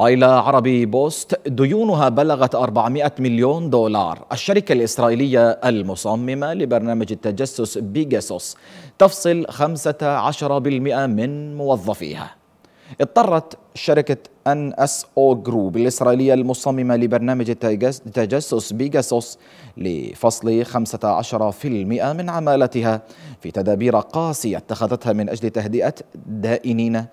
وإلى عربي بوست ديونها بلغت 400 مليون دولار الشركة الإسرائيلية المصممة لبرنامج التجسس بيجاسوس تفصل 15% من موظفيها اضطرت شركة ان اس او جروب الإسرائيلية المصممة لبرنامج التجسس بيجاسوس لفصل 15% من عمالتها في تدابير قاسية اتخذتها من أجل تهدئة دائنين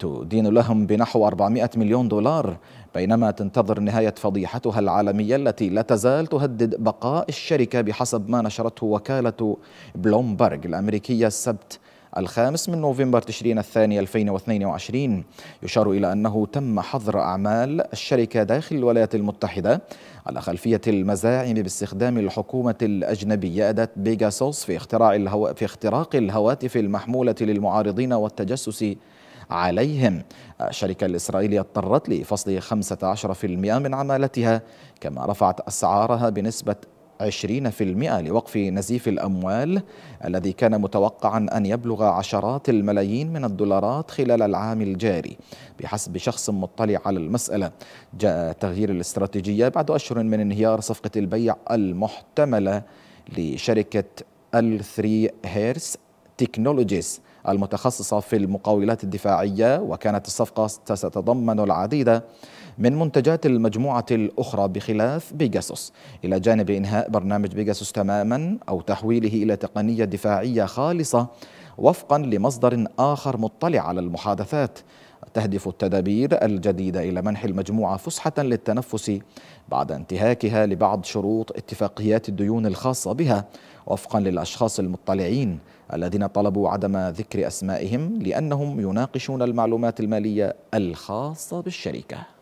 تدين لهم بنحو 400 مليون دولار بينما تنتظر نهاية فضيحتها العالمية التي لا تزال تهدد بقاء الشركة بحسب ما نشرته وكالة بلومبرج الأمريكية السبت الخامس من نوفمبر تشرين الثاني 2022 يشار إلى أنه تم حظر أعمال الشركة داخل الولايات المتحدة على خلفية المزاعم باستخدام الحكومة الأجنبية أداة بيجاسوس في, اختراع الهو... في اختراق الهواتف المحمولة للمعارضين والتجسس عليهم الشركة الإسرائيلية اضطرت لفصل 15% من عمالتها كما رفعت أسعارها بنسبة 20% لوقف نزيف الأموال الذي كان متوقعا أن يبلغ عشرات الملايين من الدولارات خلال العام الجاري بحسب شخص مطلع على المسألة جاء تغيير الاستراتيجية بعد أشهر من انهيار صفقة البيع المحتملة لشركة ال 3 هيرس تكنولوجيز المتخصصة في المقاولات الدفاعية وكانت الصفقة ستتضمن العديد من منتجات المجموعة الأخرى بخلاف بيجاسوس إلى جانب إنهاء برنامج بيجاسوس تماما أو تحويله إلى تقنية دفاعية خالصة وفقا لمصدر آخر مطلع على المحادثات تهدف التدابير الجديدة إلى منح المجموعة فسحة للتنفس بعد انتهاكها لبعض شروط اتفاقيات الديون الخاصة بها وفقا للأشخاص المطلعين الذين طلبوا عدم ذكر أسمائهم لأنهم يناقشون المعلومات المالية الخاصة بالشركة